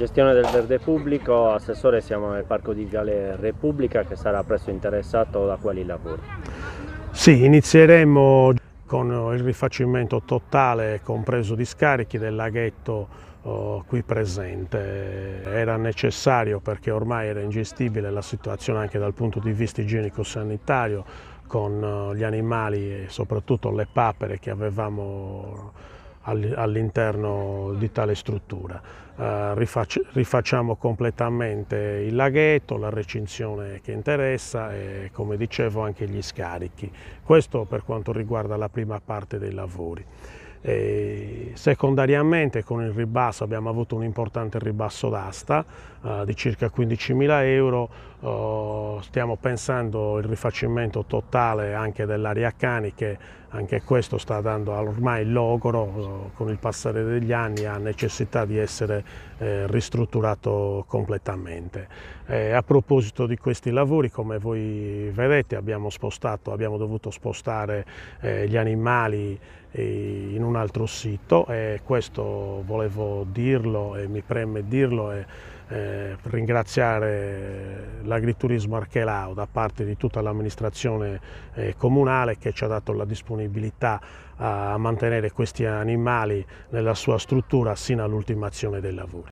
Gestione del verde pubblico, assessore siamo nel parco di Viale Repubblica che sarà presto interessato da quali lavori? Sì, inizieremo con il rifacimento totale compreso di scarichi del laghetto oh, qui presente. Era necessario perché ormai era ingestibile la situazione anche dal punto di vista igienico-sanitario con oh, gli animali e soprattutto le papere che avevamo all'interno di tale struttura. Eh, rifacciamo completamente il laghetto, la recinzione che interessa e come dicevo anche gli scarichi. Questo per quanto riguarda la prima parte dei lavori. E secondariamente con il ribasso abbiamo avuto un importante ribasso d'asta eh, di circa 15.000 euro, eh, stiamo pensando il rifacimento totale anche dell'area cani che anche questo sta dando ormai il logoro eh, con il passare degli anni ha necessità di essere eh, ristrutturato completamente. a proposito di questi lavori come voi vedete abbiamo, spostato, abbiamo dovuto spostare eh, gli animali in un altro sito e questo volevo dirlo e mi preme dirlo e eh, ringraziare l'agriturismo Archelao da parte di tutta l'amministrazione eh, comunale che ci ha dato la disponibilità a mantenere questi animali nella sua struttura sino all'ultimazione dei lavori.